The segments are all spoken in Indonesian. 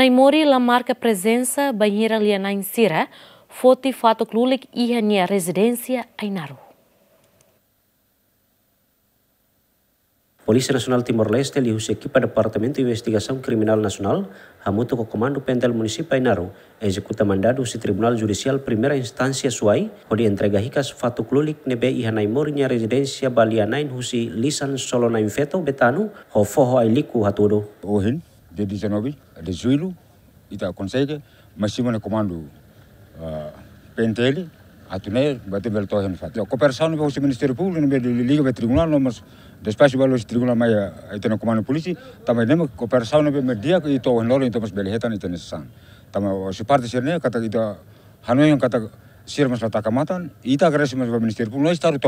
Naimori la marca presença banheira lia na insira, foti fato klulik iha nia residência Ainaru. Polisi Nasional Timor-Leste lihus equipa Departemen Investigasi Kriminal Nasional, hamutu hamuto ko Comando Pentel munisipa Ainaru ejekuta mandadu si Tribunal Judicial Primera Instansi Suai ho di entrega hikas fatu klulik nebe iha mornya residensia Balianain husi Lisan Solonain Feto Betanu ho foho ailiku hatudo. Ohin, de 19, de Zuilu, ita consegue, masima na comando uh, Pentele, atunei, bate bel tohen fat. Eu conversando com o Ministério Público, no liga para tribunal, não, mas despacho para o tribunal mais aí tem comando polícia, também nem conversando com o dia e en loro, então mas hetan não tem necessário. Também o se parte serne, kata ita hanoy kata sirmas latakamaton, ita agresi mas o Ministério Público, no estar o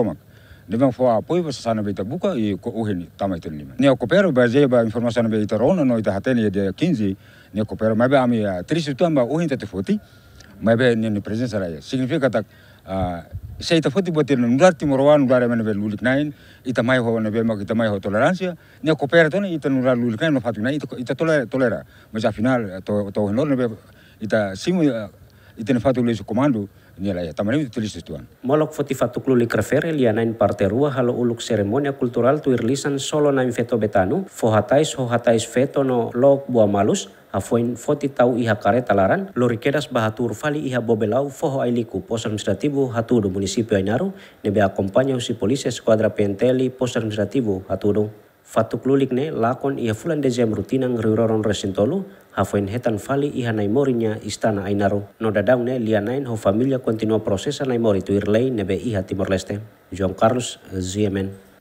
Nivan fo apoi ba sasana beita buka i ko uhin tama itin niman. Ni ko pero ba jeba informasian beita rona no ita hateni de kinzi ni ko pero mabe ami trisu tamba uhin ta tefoti mabe ni ni presença raia. Significa tak sei ta foti botir no lugar timorwan lugar men be lulik nain ita mai ho ne be ma ita mai ho tolerância ni ko pero toni ita no lugar lulik nain no fatu nain ita ita tolera tolera mas afinal to to no be ita simu ita ne fatu lesu comando ya, tamani mi tulis tuan. Molok foti fatuklu li krefere li anain parte rua halo uluk seremonia kultural tu irlisan solo nain feto betanu, fohatais hatais feto no lok bua malus, afoin foti tau iha kare talaran, lori kedas bahatur fali iha bobelau ho ailiku pos administrativo hatudu munisipio Ainaru, nebe akompaña usi polisi skuadra penteli pos administrativo hatudu. Fatuk lulik ne lakon ia fulan Desember tinang riroron resintolu hafoin hetan fali iha naimorinya istana ainaro. No dadang ne lianain ho familia kontinua prosesa nai mori ne nebe iha Timor Leste. John Carlos Ziemen.